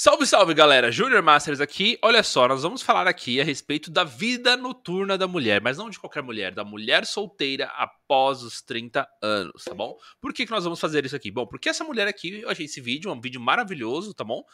Salve, salve, galera! Junior Masters aqui. Olha só, nós vamos falar aqui a respeito da vida noturna da mulher, mas não de qualquer mulher, da mulher solteira após os 30 anos, tá bom? Por que, que nós vamos fazer isso aqui? Bom, porque essa mulher aqui, eu achei esse vídeo, é um vídeo maravilhoso, tá bom?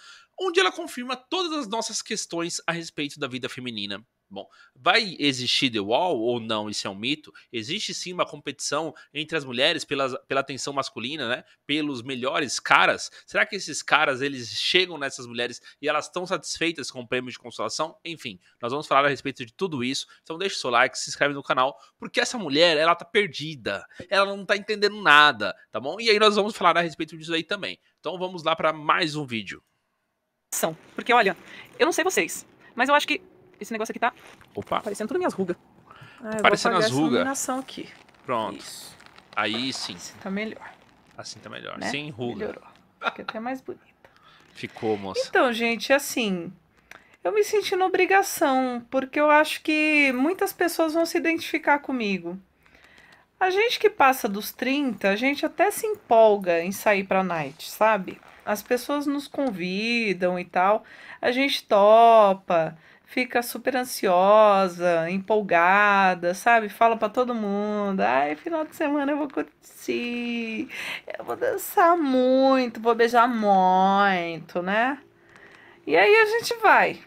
Onde ela confirma todas as nossas questões a respeito da vida feminina Bom, vai existir The Wall ou não? Isso é um mito? Existe sim uma competição entre as mulheres pela, pela atenção masculina, né? Pelos melhores caras. Será que esses caras eles chegam nessas mulheres e elas estão satisfeitas com o prêmio de consolação? Enfim, nós vamos falar a respeito de tudo isso. Então deixa o seu like, se inscreve no canal, porque essa mulher, ela tá perdida. Ela não tá entendendo nada, tá bom? E aí nós vamos falar a respeito disso aí também. Então vamos lá para mais um vídeo. Porque olha, eu não sei vocês, mas eu acho que esse negócio aqui tá Opa. parecendo tudo minhas rugas. Ah, parecendo as rugas. aqui. Pronto. Isso. Aí sim. Assim tá melhor. Assim tá melhor. Né? Sem ruga. Melhorou. Fica até mais bonita. Ficou, moça. Então, gente, assim, eu me senti na obrigação, porque eu acho que muitas pessoas vão se identificar comigo. A gente que passa dos 30, a gente até se empolga em sair pra night, sabe? As pessoas nos convidam e tal, a gente topa fica super ansiosa, empolgada, sabe? Fala para todo mundo: ai, final de semana eu vou curtir, eu vou dançar muito, vou beijar muito, né? E aí a gente vai.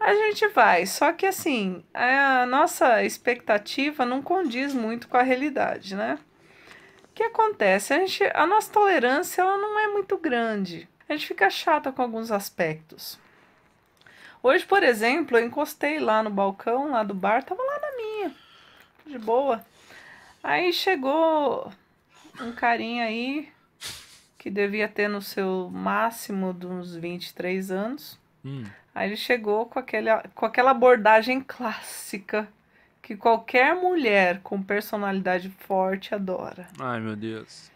A gente vai, só que assim, a nossa expectativa não condiz muito com a realidade, né? O que acontece? A, gente, a nossa tolerância ela não é muito grande. A gente fica chata com alguns aspectos. Hoje, por exemplo, eu encostei lá no balcão, lá do bar, tava lá na minha, de boa. Aí chegou um carinha aí, que devia ter no seu máximo de uns 23 anos. Hum. Aí ele chegou com, aquele, com aquela abordagem clássica que qualquer mulher com personalidade forte adora. Ai, meu Deus.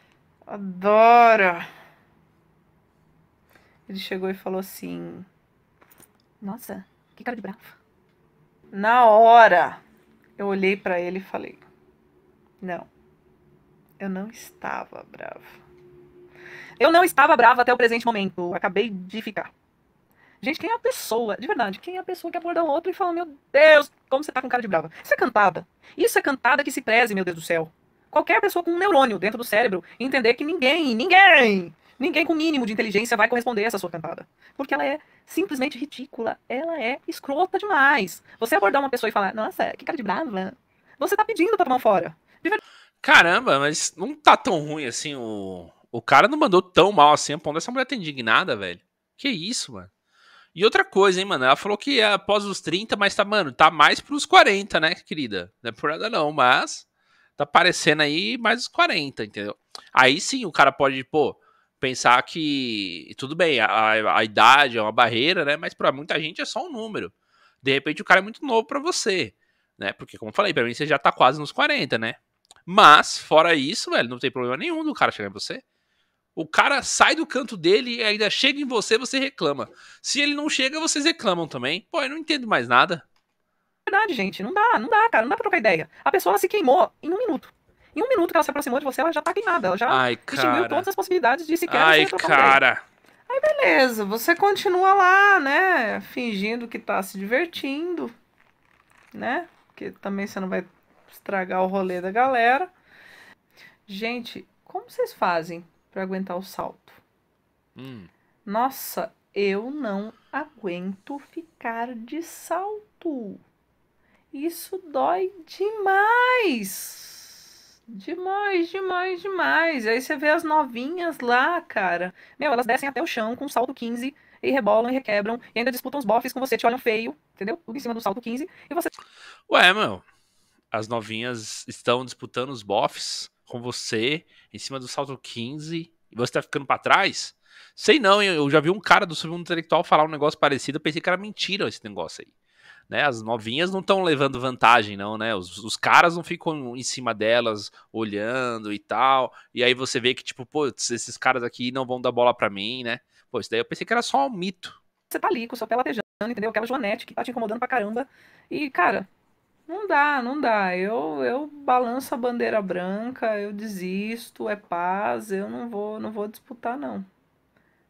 Adora. Ele chegou e falou assim: nossa, que cara de bravo. Na hora, eu olhei para ele e falei: Não, eu não estava bravo. Eu não estava brava até o presente momento. Acabei de ficar. Gente, quem é a pessoa, de verdade, quem é a pessoa que aborda o outro e fala: Meu Deus, como você tá com cara de brava? Isso é cantada. Isso é cantada que se preze, meu Deus do céu. Qualquer pessoa com um neurônio dentro do cérebro entender que ninguém, ninguém Ninguém com mínimo de inteligência vai corresponder a essa sua cantada. Porque ela é simplesmente ridícula. Ela é escrota demais. Você abordar uma pessoa e falar, nossa, que cara de brava. Você tá pedindo pra tomar um fora. Caramba, mas não tá tão ruim assim. O, o cara não mandou tão mal assim a ponto dessa mulher tá indignada, velho. Que isso, mano. E outra coisa, hein, mano. Ela falou que é após os 30, mas tá, mano, tá mais pros 40, né, querida? Não é por nada não, mas tá parecendo aí mais os 40, entendeu? Aí sim o cara pode, pô, pensar que tudo bem, a, a idade é uma barreira, né? Mas para muita gente é só um número. De repente o cara é muito novo para você, né? Porque como eu falei, para mim você já tá quase nos 40, né? Mas fora isso, velho, não tem problema nenhum do cara chegar em você. O cara sai do canto dele e ainda chega em você, você reclama. Se ele não chega, vocês reclamam também. Pô, eu não entendo mais nada. Verdade, gente, não dá, não dá, cara, não dá pra trocar ideia. A pessoa se queimou em um minuto. Em um minuto que ela se aproximou de você, ela já tá queimada. Ela já Ai, extinguiu todas as possibilidades de sequer Ai, cara. Aí beleza, você continua lá, né? Fingindo que tá se divertindo, né? Porque também você não vai estragar o rolê da galera. Gente, como vocês fazem para aguentar o salto? Hum. Nossa, eu não aguento ficar de salto. Isso dói demais. Demais, demais, demais. Aí você vê as novinhas lá, cara. Meu, elas descem até o chão com salto 15 e rebolam e requebram e ainda disputam os bofs com você, te olham feio, entendeu? Tudo em cima do salto 15 e você. Ué, meu. As novinhas estão disputando os bofs com você em cima do salto 15 e você tá ficando para trás? Sei não, eu já vi um cara do Submundo Intelectual falar um negócio parecido, eu pensei que era mentira esse negócio aí né? As novinhas não estão levando vantagem, não, né? Os, os, caras não ficam em cima delas olhando e tal. E aí você vê que, tipo, putz, esses caras aqui não vão dar bola para mim, né? Pô, isso daí eu pensei que era só um mito. Você tá ali com sua pela entendeu? Aquela Joanete que tá te incomodando pra caramba. E, cara, não dá, não dá. Eu, eu balanço a bandeira branca, eu desisto, é paz, eu não vou, não vou disputar, não.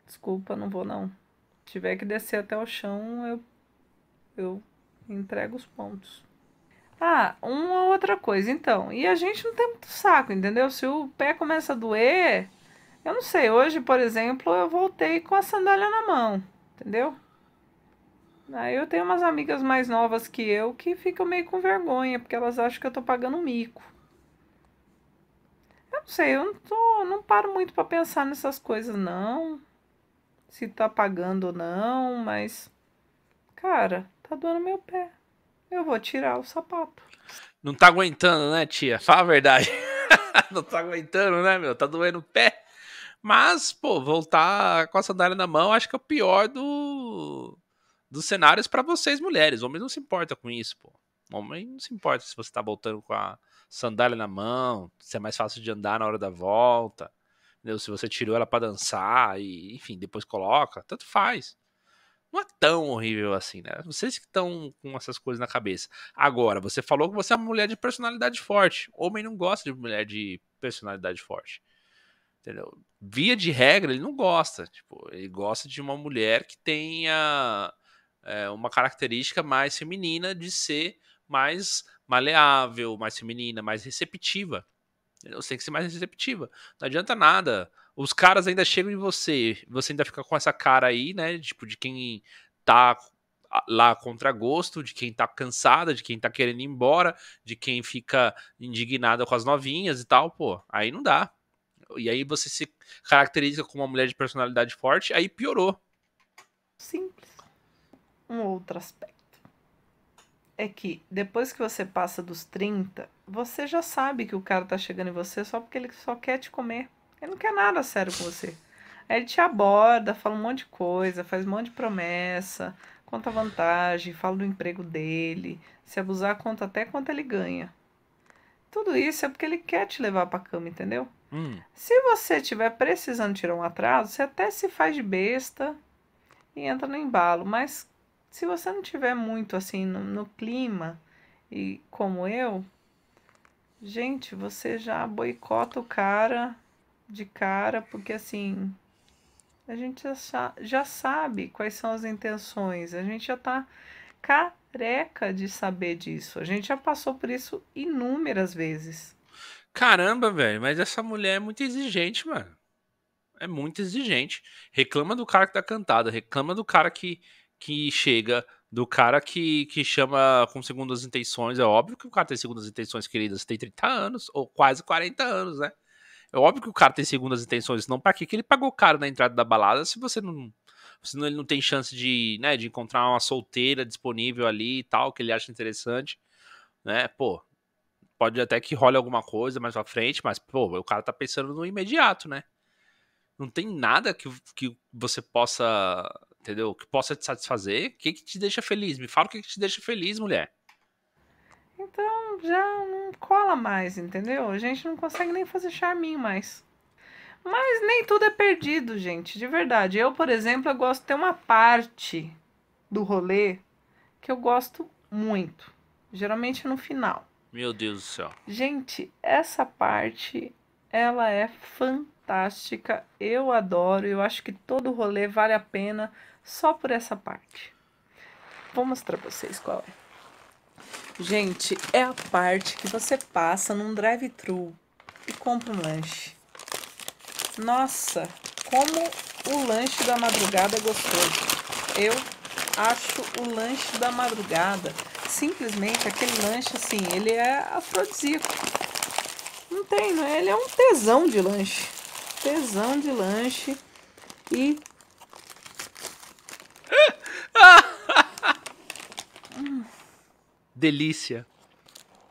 Desculpa, não vou, não. Se tiver que descer até o chão, eu. Eu Entrega os pontos. Ah, uma outra coisa, então. E a gente não tem muito saco, entendeu? Se o pé começa a doer, eu não sei. Hoje, por exemplo, eu voltei com a sandália na mão, entendeu? Aí eu tenho umas amigas mais novas que eu que ficam meio com vergonha, porque elas acham que eu tô pagando mico. Eu não sei, eu não, tô, não paro muito para pensar nessas coisas, não. Se tá pagando ou não, mas. Cara, Tá doendo meu pé. Eu vou tirar o sapato. Não tá aguentando, né, tia? Fala a verdade. não tá aguentando, né, meu? Tá doendo o pé. Mas, pô, voltar com a sandália na mão, acho que é o pior do dos cenários para vocês mulheres. Homem não se importa com isso, pô. Homem não se importa se você tá voltando com a sandália na mão, se é mais fácil de andar na hora da volta, entendeu? Se você tirou ela para dançar e, enfim, depois coloca, tanto faz não é tão horrível assim, né? Vocês que estão com essas coisas na cabeça. Agora, você falou que você é uma mulher de personalidade forte. Homem não gosta de mulher de personalidade forte. Entendeu? Via de regra, ele não gosta. Tipo, ele gosta de uma mulher que tenha é, uma característica mais feminina de ser mais maleável, mais feminina, mais receptiva. Você tem que ser mais receptiva. Não adianta nada os caras ainda chegam em você, você ainda fica com essa cara aí, né? Tipo, de quem tá lá contra gosto, de quem tá cansada, de quem tá querendo ir embora, de quem fica indignada com as novinhas e tal, pô, aí não dá. E aí você se caracteriza como uma mulher de personalidade forte, aí piorou. Simples. Um outro aspecto é que depois que você passa dos 30, você já sabe que o cara tá chegando em você só porque ele só quer te comer. Ele não quer nada sério com você. Aí ele te aborda, fala um monte de coisa, faz um monte de promessa, conta vantagem, fala do emprego dele. Se abusar, conta até quanto ele ganha. Tudo isso é porque ele quer te levar pra cama, entendeu? Hum. Se você estiver precisando tirar um atraso, você até se faz de besta e entra no embalo. Mas se você não tiver muito assim no, no clima, e como eu, gente, você já boicota o cara de cara, porque assim. A gente já, já sabe quais são as intenções, a gente já está careca de saber disso. A gente já passou por isso inúmeras vezes. Caramba, velho, mas essa mulher é muito exigente, mano. É muito exigente. Reclama do cara que tá cantada, reclama do cara que, que chega, do cara que, que chama com segundas intenções. É óbvio que o cara tem segundas intenções, queridas. Tem 30 anos, ou quase 40 anos, né? É óbvio que o cara tem segundas intenções, não para que ele pagou caro na entrada da balada se você não senão ele não tem chance de, né, de encontrar uma solteira disponível ali e tal, que ele acha interessante, né, pô, pode até que role alguma coisa mais pra frente, mas, pô, o cara tá pensando no imediato, né, não tem nada que, que você possa, entendeu, que possa te satisfazer, o que que te deixa feliz, me fala o que que te deixa feliz, mulher, então já não cola mais, entendeu? A gente não consegue nem fazer charminho mais. Mas nem tudo é perdido, gente, de verdade. Eu, por exemplo, eu gosto de ter uma parte do rolê que eu gosto muito. Geralmente no final. Meu Deus do céu. Gente, essa parte ela é fantástica. Eu adoro. Eu acho que todo rolê vale a pena só por essa parte. Vou mostrar pra vocês qual é. Gente, é a parte que você passa num drive-thru e compra um lanche. Nossa, como o lanche da madrugada é gostoso. Eu acho o lanche da madrugada, simplesmente aquele lanche assim, ele é afrodisíaco. Não tem, não é? Ele é um tesão de lanche. Tesão de lanche. E delícia.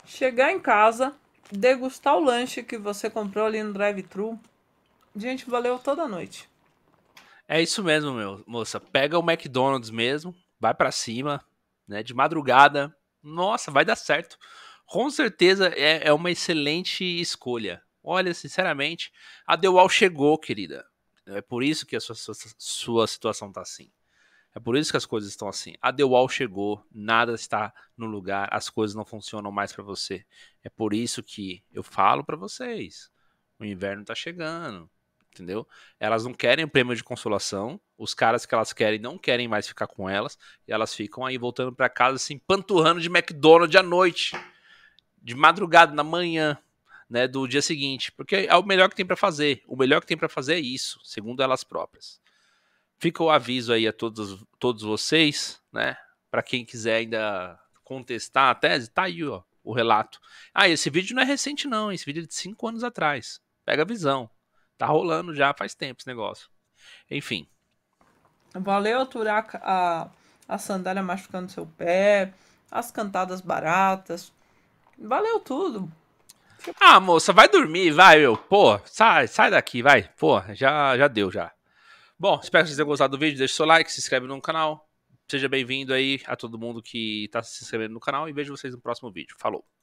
Chegar em casa, degustar o lanche que você comprou ali no drive-thru. Gente, valeu toda a noite. É isso mesmo, meu moça. Pega o McDonald's mesmo, vai para cima, né? De madrugada. Nossa, vai dar certo. Com certeza é, é uma excelente escolha. Olha, sinceramente, a Wall chegou, querida. É por isso que a sua, sua, sua situação tá assim. É por isso que as coisas estão assim. A The Wall chegou, nada está no lugar, as coisas não funcionam mais para você. É por isso que eu falo para vocês. O inverno está chegando, entendeu? Elas não querem o prêmio de consolação, os caras que elas querem não querem mais ficar com elas, e elas ficam aí voltando para casa se assim, panturrando de McDonald's à noite, de madrugada, na manhã, né, do dia seguinte, porque é o melhor que tem para fazer. O melhor que tem para fazer é isso, segundo elas próprias fica o aviso aí a todos, todos vocês, né? Para quem quiser ainda contestar a tese, tá aí ó, o relato. Ah, esse vídeo não é recente não, esse vídeo é de cinco anos atrás. Pega a visão. Tá rolando já faz tempo esse negócio. Enfim. Valeu aturar a, a sandália machucando seu pé, as cantadas baratas. Valeu tudo. Ah, moça, vai dormir, vai, meu. Pô, sai, sai daqui, vai. Pô, já, já deu já. Bom, espero que vocês tenham gostado do vídeo. Deixe seu like, se inscreve no canal. Seja bem-vindo aí a todo mundo que está se inscrevendo no canal e vejo vocês no próximo vídeo. Falou!